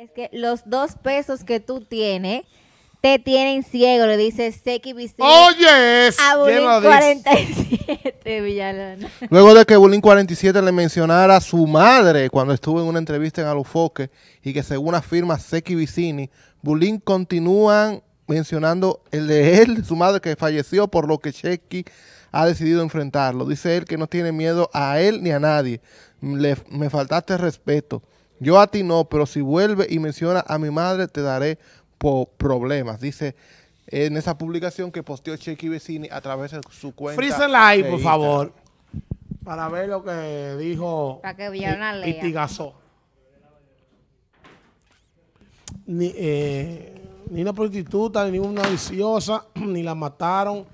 Es que los dos pesos que tú tienes te tienen ciego, le dice Seki Vicini Oye, A Bulín 47, Luego de que Bulín 47 le mencionara a su madre cuando estuvo en una entrevista en Alufoque y que según afirma Seki Vicini, Bulín continúan mencionando el de él, su madre que falleció, por lo que Seki ha decidido enfrentarlo. Dice él que no tiene miedo a él ni a nadie. Le, me faltaste respeto. Yo a ti no, pero si vuelve y menciona a mi madre, te daré problemas. Dice en esa publicación que posteó Chequi Vecini a través de su cuenta. Frízela ahí, por favor. Para ver lo que dijo Para que Ni, eh, ni una prostituta, ni una viciosa, ni la mataron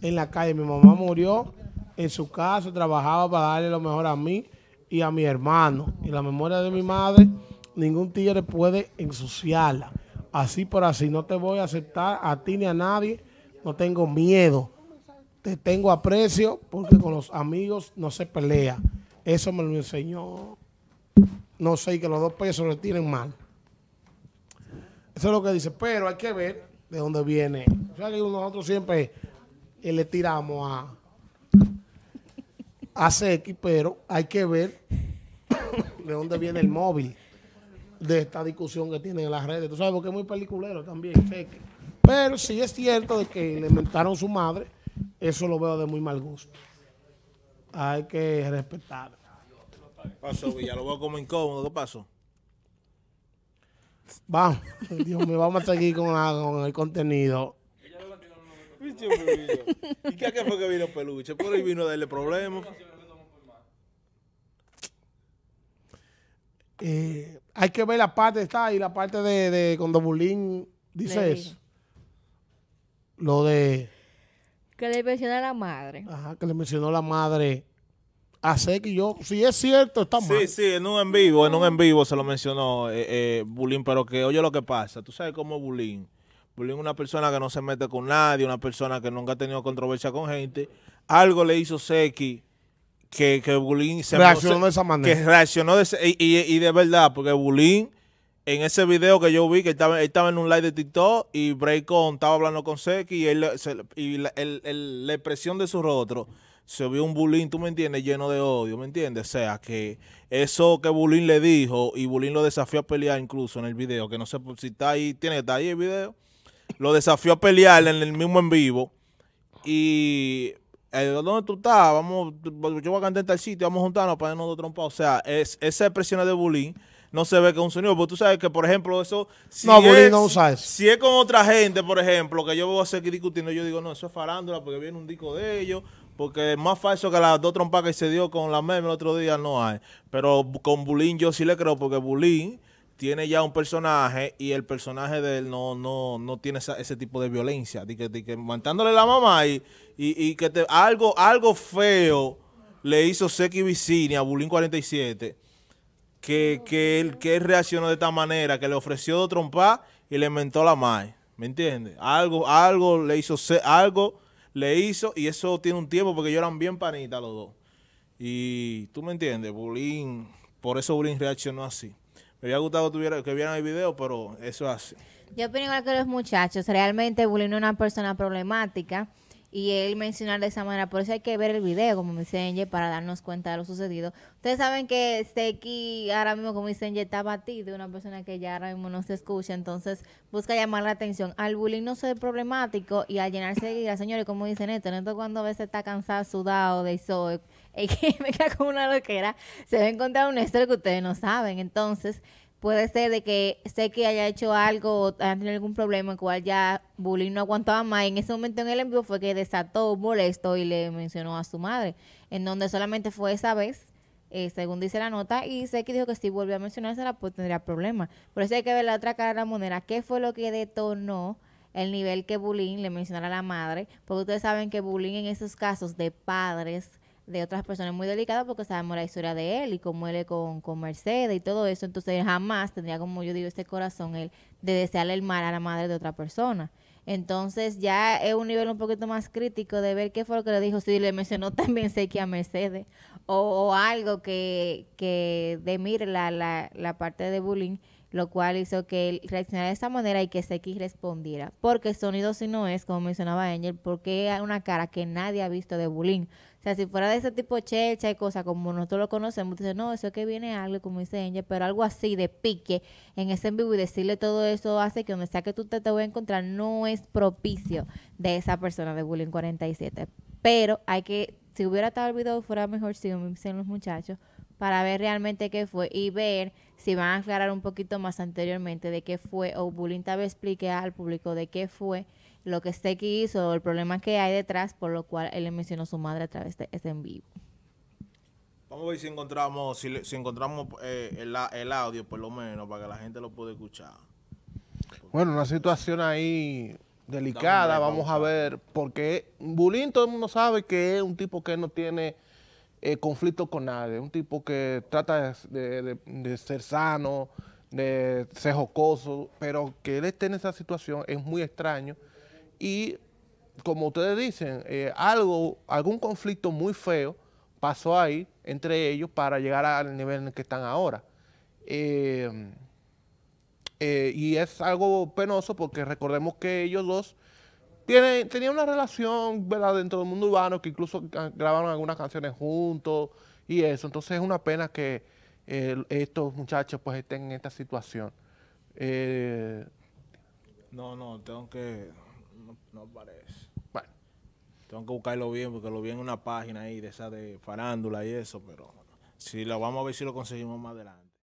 en la calle. Mi mamá murió en su casa, trabajaba para darle lo mejor a mí y a mi hermano. Y la memoria de mi madre, ningún tigre puede ensuciarla. Así por así, no te voy a aceptar a ti ni a nadie. No tengo miedo. Te tengo aprecio porque con los amigos no se pelea. Eso me lo enseñó. No sé, y que los dos pesos le tienen mal. Eso es lo que dice. Pero hay que ver de dónde viene. O sea que nosotros siempre eh, le tiramos a hace X, pero hay que ver de dónde viene el móvil de esta discusión que tienen en las redes. Tú sabes, porque es muy peliculero también, Pero si es cierto de que le inventaron su madre, eso lo veo de muy mal gusto. Hay que respetar. Pasó, ya lo veo como incómodo, ¿qué pasó? Vamos, Dios mío, vamos a seguir con el contenido. ¿Y qué, fue que vino Peluche? Por ahí vino a darle problemas. Eh, hay que ver la parte está ahí la parte de, cuando Bulín dice eso. Lo de. Que le menciona la madre. Ajá, que le mencionó la madre. Hace ah, que yo, si es cierto, está mal. Sí, sí, en un en vivo, en un en vivo se lo mencionó eh, eh Bulín, pero que oye lo que pasa. Tú sabes cómo Bulín Bulín es una persona que no se mete con nadie, una persona que nunca ha tenido controversia con gente. Algo le hizo Seki que, que Bulín se reaccionó de esa manera. Que reaccionó de, y, y, de verdad, porque Bulín, en ese video que yo vi, que estaba, estaba en un live de TikTok y Breakon estaba hablando con Seki y, él, y la, expresión de su rostro se vio un bullying, tú me entiendes, lleno de odio, ¿me entiendes? O sea, que eso que Bulín le dijo y Bulín lo desafió a pelear incluso en el video, que no sé si está ahí, tiene que estar ahí el video lo desafió a pelear en el mismo en vivo. Y eh, ¿dónde tú estás? Vamos, yo voy a cantar en tal sitio, vamos a juntarnos para irnos de trompa. O sea, es, esa expresión de bullying no se ve que un señor. Porque tú sabes que, por ejemplo, eso. Si no, es, Si es con otra gente, por ejemplo, que yo voy a seguir discutiendo, yo digo, no, eso es farándula porque viene un disco de ellos. Porque es más falso que las dos trompas que se dio con la meme el otro día no hay. Pero con bullying yo sí le creo, porque bullying, tiene ya un personaje y el personaje de él no, no, no tiene ese tipo de violencia. De que, la mamá y, y, que te, algo, algo feo le hizo Seki Vicini a Bulín 47 que, que, él, que reaccionó de esta manera, que le ofreció trompar y le mentó la madre. ¿Me entiendes? Algo, algo le hizo, algo le hizo y eso tiene un tiempo porque ellos eran bien panitas los dos. Y tú me entiendes, Bulín, por eso Bulín reaccionó así. Me hubiera gustado que, vieran el video, pero eso hace. Yo opino igual que los muchachos. Realmente Bullying es una persona problemática y él mencionar de esa manera. Por eso hay que ver el video, como dice para darnos cuenta de lo sucedido. Ustedes saben que Steky ahora mismo, como dice está batido, una persona que ya ahora mismo no se escucha. Entonces busca llamar la atención al bullying no ser problemático y al llenarse de guía. Señores, como dice Neto, Entonces cuando a veces está cansado, sudado, de eso es que me queda con una loquera, se va a encontrar un que ustedes no saben. Entonces, puede ser de que sé que haya hecho algo o haya tenido algún problema, el cual ya Bullying no aguantaba más. en ese momento en el envío fue que desató, molesto y le mencionó a su madre, en donde solamente fue esa vez. Eh, según dice la nota, y sé dijo que si volvió a mencionársela, pues tendría problemas. Por eso hay que ver la otra cara de la moneda. ¿Qué fue lo que detonó el nivel que bullying le mencionara a la madre? Porque ustedes saben que bullying en esos casos de padres de otras personas muy delicadas porque sabemos la historia de él y cómo él es con, Mercedes y todo eso. Entonces jamás tendría, como yo digo, este corazón él de desearle el mal a la madre de otra persona. Entonces ya es un nivel un poquito más crítico de ver qué fue lo que le dijo, si le mencionó también sé que a Mercedes o, algo que, que de mire la, la, la parte de bullying lo cual hizo que él reaccionara de esa manera y que Seki respondiera. Porque sonido si no es, como mencionaba Angel, porque hay una cara que nadie ha visto de bullying. O sea, si fuera de ese tipo checha y cosas como nosotros lo conocemos, dice, no, eso es que viene algo, como dice Angel, pero algo así de pique en ese en vivo y decirle todo eso hace que donde sea que tú te, te voy a encontrar no es propicio de esa persona de bullying 47. Pero hay que, si hubiera estado el video, fuera mejor si lo los muchachos para ver realmente qué fue y ver si van a aclarar un poquito más anteriormente de qué fue, o Bullying tal vez explique al público de qué fue lo que este que hizo, el problema que hay detrás, por lo cual él le mencionó su madre a través de este en vivo. Vamos a ver si encontramos, si, si encontramos eh, el, audio, por lo menos, para que la gente lo pueda escuchar. bueno, una situación ahí delicada, vamos a ver, porque Bulín todo el mundo sabe que es un tipo que no tiene eh, conflicto con nadie, un tipo que trata de, ser sano, de ser jocoso, pero que él esté en esa situación es muy extraño y como ustedes dicen, eh, algo, algún conflicto muy feo pasó ahí entre ellos para llegar al nivel en el que están ahora. Eh, y es algo penoso porque recordemos que ellos dos tiene, tenía una relación dentro del mundo urbano que incluso grabaron algunas canciones juntos y eso. Entonces es una pena que eh, estos muchachos pues estén en esta situación. Eh, no, no, tengo que... No, no parece. Bueno. Tengo que buscarlo bien porque lo vi en una página ahí de esa de farándula y eso, pero si lo vamos a ver si lo conseguimos más adelante.